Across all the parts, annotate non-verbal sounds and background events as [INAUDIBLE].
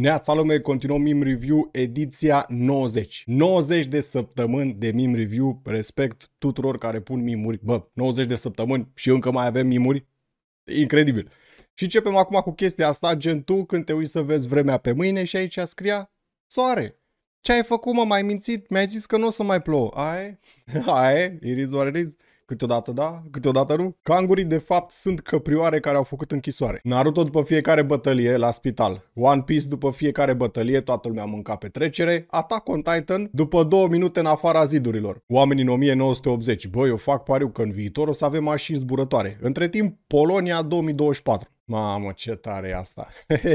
Neața lume, continuăm Meme Review ediția 90. 90 de săptămâni de Meme Review, respect tuturor care pun mimuri. Bă, 90 de săptămâni și încă mai avem mimuri. Incredibil. Și începem acum cu chestia asta, gen tu când te uiți să vezi vremea pe mâine și aici scria soare. Ce ai făcut, mă? mai mințit? Mi-ai zis că nu o să mai plouă. Ai? Ai? Iris is Câteodată da, câteodată nu. Kangurii de fapt sunt căprioare care au făcut închisoare. Naruto după fiecare bătălie la spital. One Piece după fiecare bătălie toată lumea mânca trecere. Attack on Titan după două minute în afara zidurilor. Oamenii în 1980. Băi, eu fac pariu că în viitor o să avem mașini zburătoare. Între timp, Polonia 2024. Mamă, ce tare e asta.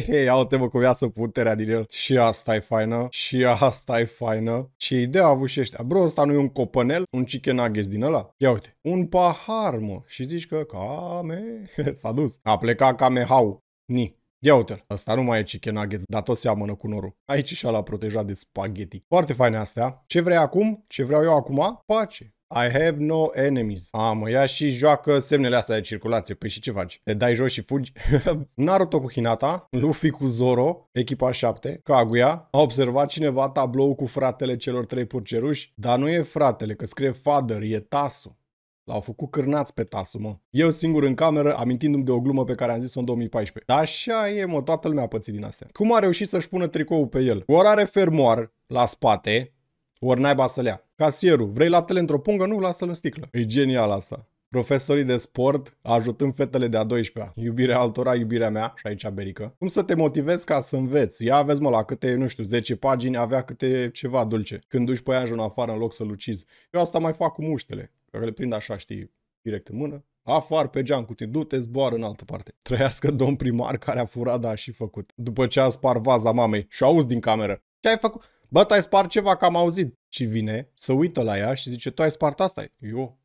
[LAUGHS] Ia-te mă cu viață puterea din el. Și asta e faină. Și asta e faină. Ce idee a avut și ăștia. Bro, ăsta nu e un copănel? Un chicken nuggets din ăla? Ia uite. Un pahar, mă. Și zici că came... [LAUGHS] S-a dus. A plecat hau Ni. Ia uite-l, ăsta nu mai e chicken nuggets, dar tot seamănă cu norul. Aici și-a la protejat de spaghetti. Foarte faine astea. Ce vrei acum? Ce vreau eu acum? Pace. I have no enemies. A, mă, ia și joacă semnele astea de circulație. Păi și ce faci? Te dai jos și fugi? [LAUGHS] Naruto cu Hinata, Luffy cu Zoro, echipa 7, Kaguya. A observat cineva tablou cu fratele celor trei purceruși? Dar nu e fratele, că scrie father, e tasu. L-au făcut cârnați pe Tasu, mă. Eu singur în cameră, amintindu-mi de o glumă pe care am zis-o în 2014. Dar așa e, mă, toată lumea a pățit din astea. Cum a reușit să-și pună tricoul pe el? Ori are fermoar la spate, ori naiba să-l ia. Casierul, vrei laptele într-o pungă? Nu, lasă-l în sticlă. E genial asta. Profesorii de sport ajutând fetele de-a 12-a. Iubirea altora, iubirea mea, și aici berică. Cum să te motivezi ca să înveți? Ia vezi mă la câte, nu știu, 10 pagini, avea câte ceva dulce. Când duci pe în afară în loc să-l ucizi. Eu asta mai fac cu muștele, Dacă le prind așa, știi, direct în mână, afară pe geam cu tine, du-te, zboară în altă parte. Trăiască domn primar care a furat, dar a și făcut. După ce a spart vaza mamei și auzi din cameră. Ce ai făcut? Bă, tu ai spart ceva, că am auzit. Și vine, să uită la ea și zice, tu ai spart asta? Eu.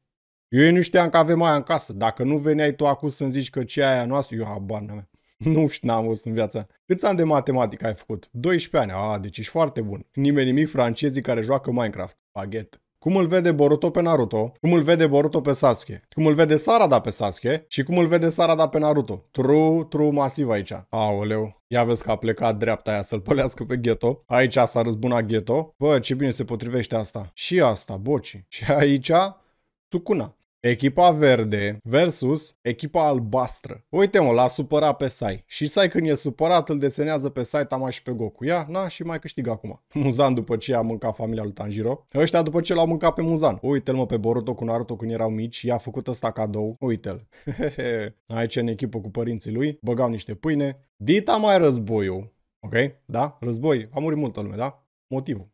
Eu nu știam că avem aia în casă. Dacă nu veneai tu acum să-mi zici că ce aia noastră, eu habar mea. [LAUGHS] Nu știu, n-am văzut în viața. Câți ani de matematică ai făcut? 12 ani. A, deci ești foarte bun. Nimeni nimic francezii care joacă Minecraft. Baghet cum îl vede Boruto pe Naruto, cum îl vede Boruto pe Sasuke, cum îl vede Sarada pe Sasuke și cum îl vede Sarada pe Naruto. True, true masiv aici. Aoleu. Ia vezi că a plecat dreapta aia să-l pălească pe Ghetto. Aici s-a răzbunat Ghetto. Bă, ce bine se potrivește asta. Și asta, boci. Și aici, Tsukuna echipa verde versus echipa albastră. Uite mă, l-a supărat pe Sai. Și Sai când e supărat îl desenează pe Sai, Tama și pe Goku. Ia, na, și mai câștigă acum. [LAUGHS] Muzan după ce a mâncat familia lui Tanjiro. Ăștia după ce l-au mâncat pe Muzan. Uite-l mă pe Boruto cu Naruto când erau mici, i-a făcut ăsta cadou. Uite-l. [LAUGHS] Aici în echipă cu părinții lui, băgau niște pâine. Dita mai războiul. Ok? Da? Război. A murit multă lume, da? Motivul.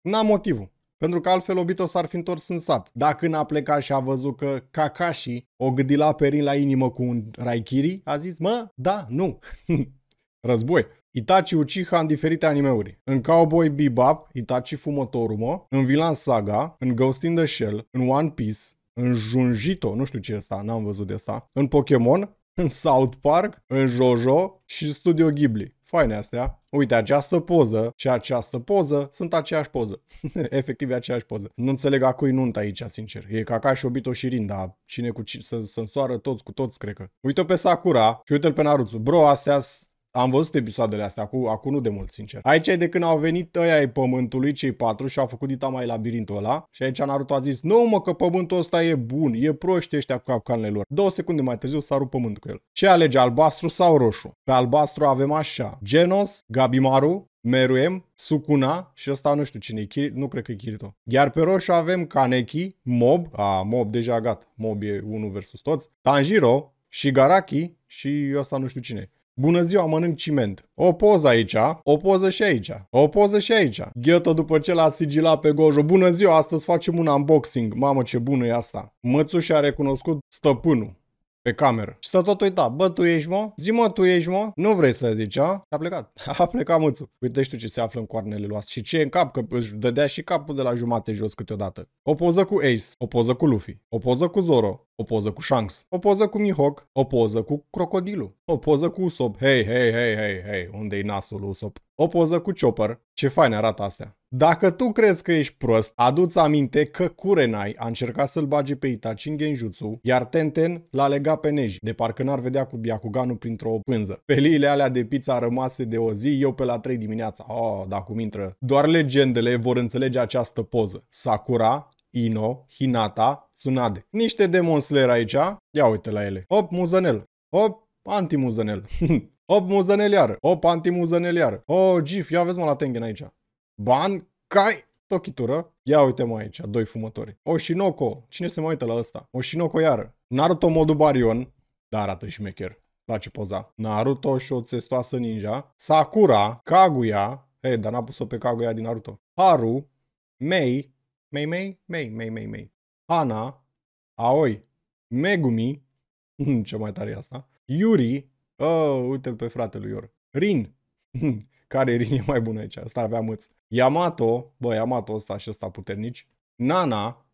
N-am motivul. Pentru că altfel Obito s-ar fi întors în sat. Dacă n-a plecat și a văzut că Kakashi o gâdila perin la inimă cu un Raikiri, a zis, mă, da, nu. [LAUGHS] Război. Itachi Uchiha în diferite animeuri. În Cowboy Bebop, Itachi Fumătorumo, în Villain Saga, în Ghost in the Shell, în One Piece, în Junjito, nu știu ce e asta, n-am văzut de asta, în Pokémon, în South Park, în Jojo și Studio Ghibli faine astea. Uite, această poză și această poză sunt aceeași poză. [LAUGHS] Efectiv e aceeași poză. Nu înțeleg a cui nunt aici, sincer. E ca și obito și rin, dar cine cu cine să, să toți cu toți, cred că. Uite-o pe Sakura și uite-l pe Naruto. Bro, astea am văzut episoadele astea, acum, acum nu de mult, sincer. Aici e de când au venit ăia ai pământului, cei patru, și au făcut dita mai labirintul ăla. Și aici Naruto a zis, nu mă, că pământul ăsta e bun, e proști ăștia cu capcanele lor. Două secunde mai târziu s-a rupt pământul cu el. Ce alege, albastru sau roșu? Pe albastru avem așa, Genos, Gabimaru, Meruem, Sukuna și ăsta nu știu cine e, nu cred că e Kirito. Iar pe roșu avem Kaneki, Mob, a, Mob deja gata, Mob e unul versus toți, Tanjiro, Shigaraki și ăsta nu știu cine. Bună ziua, mănânc ciment. O poză aici, o poză și aici, o poză și aici. Ghetto după ce l-a sigilat pe Gojo. Bună ziua, astăzi facem un unboxing. Mamă, ce bună e asta. Mățuș a recunoscut stăpânul pe cameră. Și s-a tot uitat. Bă, tu ești, mă? Zi, mă, tu ești, mă? Nu vrei să zici, a? a plecat. [LAUGHS] A plecat mâțul. Uite și tu ce se află în coarnele lui și ce e în cap, că își dădea și capul de la jumate jos câteodată. O poză cu Ace, o poză cu Luffy, o poză cu Zoro, o poză cu Shanks, o poză cu Mihawk, o poză cu crocodilu. o poză cu Usopp. Hei, hei, hei, hei, hei, unde-i nasul Usopp? O poză cu Chopper. Ce fain arată astea. Dacă tu crezi că ești prost, adu-ți aminte că Kurenai a încercat să-l bage pe Itachi în Genjutsu, iar Tenten l-a legat pe Neji, de parcă n-ar vedea cu Byakuganul printr-o pânză. Peliile alea de pizza rămase de o zi, eu pe la 3 dimineața. Oh, dacă cum intră. Doar legendele vor înțelege această poză. Sakura, Ino, Hinata, Tsunade. Niște Demon Slayer aici. Ia uite la ele. Hop, muzanel. Hop, antimuzănel. [LAUGHS] Hop, muzanel iară. Hop, antimuzănel iară. Oh, gif, ia vezi mă la Tengen aici. Ban, cai, tochitură. Ia uite-mă aici, doi fumători. Oshinoko, cine se mai uită la ăsta? Oshinoko iară. Naruto modul Barion, dar arată șmecher. Place poza. Naruto și o țestoasă ninja. Sakura, Kaguya, Hei, dar n-a pus-o pe Kaguya din Naruto. Haru, Mei, Mei, Mei, Mei, Mei, Mei, Mei. Hana, Aoi, Megumi, hmm, ce mai tare e asta. Yuri, oh, uite-l pe fratele lui Yor. Rin, [LAUGHS] care Rin e mai bun aici, asta avea mâți. Yamato, bă, Yamato ăsta și ăsta puternici, Nana,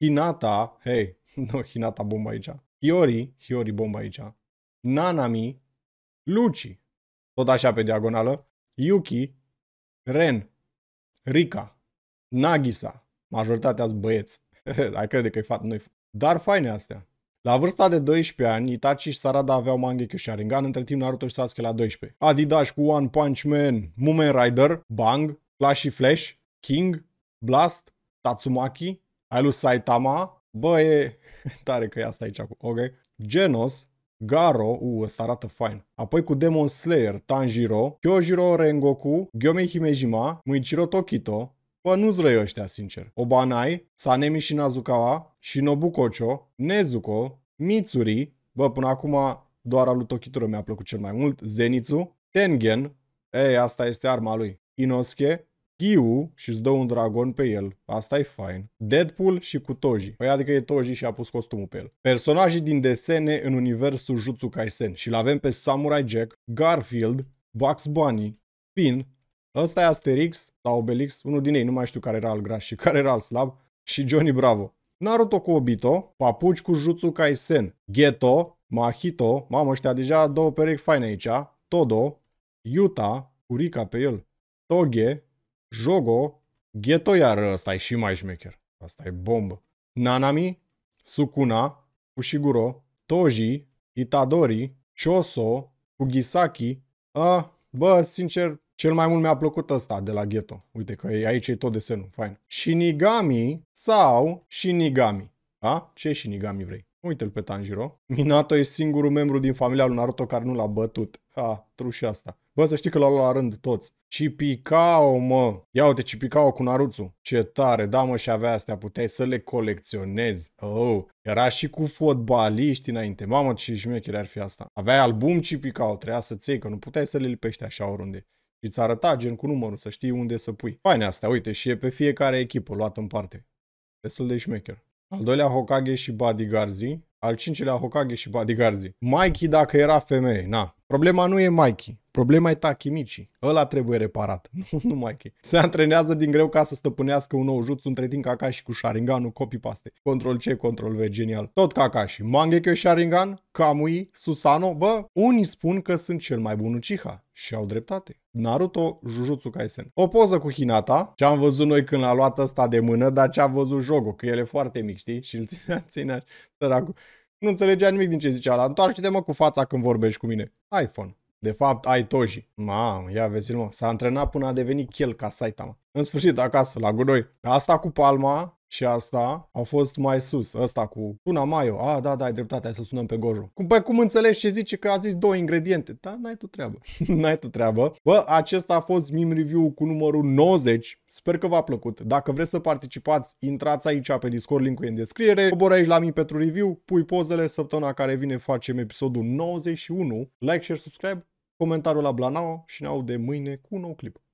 Hinata, hei, [LAUGHS] nu, Hinata bomba aici, Hiori, Hiori bomba aici, Nanami, Luci, tot așa pe diagonală, Yuki, Ren, Rika, Nagisa, majoritatea sunt băieți, [LAUGHS] ai crede că e fat, nu dar faine astea. La vârsta de 12 ani, Itachi și Sarada aveau Mangekyou și Sharingan, între timp Naruto și Sasuke la 12. Adidas cu One Punch Man, Mumen Rider, Bang, Clash și Flash, King, Blast, Tatsumaki, ai lui Saitama, bă, e [LAUGHS] tare că e asta aici, ok? Genos, Garo, u, uh, ăsta arată fain. Apoi cu Demon Slayer, Tanjiro, Kyojiro Rengoku, Gyomei Himejima, Muichiro Tokito, Bă, nu-ți răi ăștia, sincer. Obanai, Sanemi și Nazukawa, Shinobu Kocho, Nezuko, Mitsuri, bă, până acum doar alu Tokito mi-a plăcut cel mai mult, Zenitsu, Tengen, ei, asta este arma lui, Inosuke, Ghiu și îți dă un dragon pe el. Asta e fine. Deadpool și cu Toji. Păi adică e Toji și a pus costumul pe el. Personajii din desene în universul Jutsu Kaisen. Și l-avem pe Samurai Jack, Garfield, Bugs Bunny, Finn, ăsta e Asterix sau Obelix, unul din ei, nu mai știu care era al gras și [LAUGHS] care era al slab, și Johnny Bravo. Naruto cu Obito, Papuci cu Jutsu Kaisen, Ghetto, Mahito, mamă, ăștia deja două perechi faine aici, Todo, Yuta, Curica pe el, Toge, Jogo, Ghetto, iar ăsta e și mai șmecher. Asta e bombă. Nanami, Sukuna, Fushiguro, Toji, Itadori, Choso, Kugisaki. A, bă, sincer, cel mai mult mi-a plăcut ăsta de la Ghetto. Uite că e, aici e tot desenul, fain. Shinigami sau Shinigami. A? Ce Shinigami vrei? Uite-l pe Tanjiro. Minato e singurul membru din familia lui Naruto care nu l-a bătut. Ha, tru și asta. Bă, să știi că l-au luat la rând toți. Cipicao, mă! Ia uite, Cipicao cu Naruțu. Ce tare, da mă, și avea astea, puteai să le colecționezi. Oh, era și cu fotbaliști înainte. Mamă, ce șmechere ar fi asta. Avea album Cipicao, trebuia să-ți iei, că nu puteai să le lipești așa oriunde. Și ți arăta gen cu numărul, să știi unde să pui. Faine astea, uite, și e pe fiecare echipă luat în parte. Destul de șmecher. Al doilea Hokage și garzi, Al cincilea Hokage și Badigarzi. Mikey dacă era femeie, na. Problema nu e Mikey. Problema e Takimichi. Ăla trebuie reparat. [LAUGHS] Nu mai e. Se antrenează din greu ca să stăpânească un nou jutsu între timp Kakashi cu Sharinganul copy-paste. Control C, Control V, genial. Tot Kakashi. Mangekyo Sharingan, Kamui, Susano, bă, unii spun că sunt cel mai bun Uchiha și au dreptate. Naruto Jujutsu Kaisen. O poză cu Hinata, ce am văzut noi când l-a luat ăsta de mână, dar ce a văzut jogo? că el e foarte mic, știi? Și îl ținea, [LAUGHS] ținea, săracu. Nu înțelegea nimic din ce zicea la Întoarce-te mă cu fața când vorbești cu mine. iPhone. De fapt, ai Toji. Mamă, ia vezi mă. S-a antrenat până a devenit chel ca Saitama. În sfârșit, acasă, la gunoi. Asta cu palma și asta au fost mai sus. Asta cu Tuna Maio. A, da, da, ai dreptate, hai să sunăm pe Gojo. Cum, pe cum înțelegi ce zice că a zis două ingrediente? Da, n-ai tu treabă. [LAUGHS] n-ai tu treabă. Bă, acesta a fost meme review cu numărul 90. Sper că v-a plăcut. Dacă vreți să participați, intrați aici pe Discord, linkul e în descriere. Cobor aici la mine pentru review, pui pozele, săptămâna care vine facem episodul 91. Like, share, subscribe, comentariul la Blanao și ne aud de mâine cu un nou clip.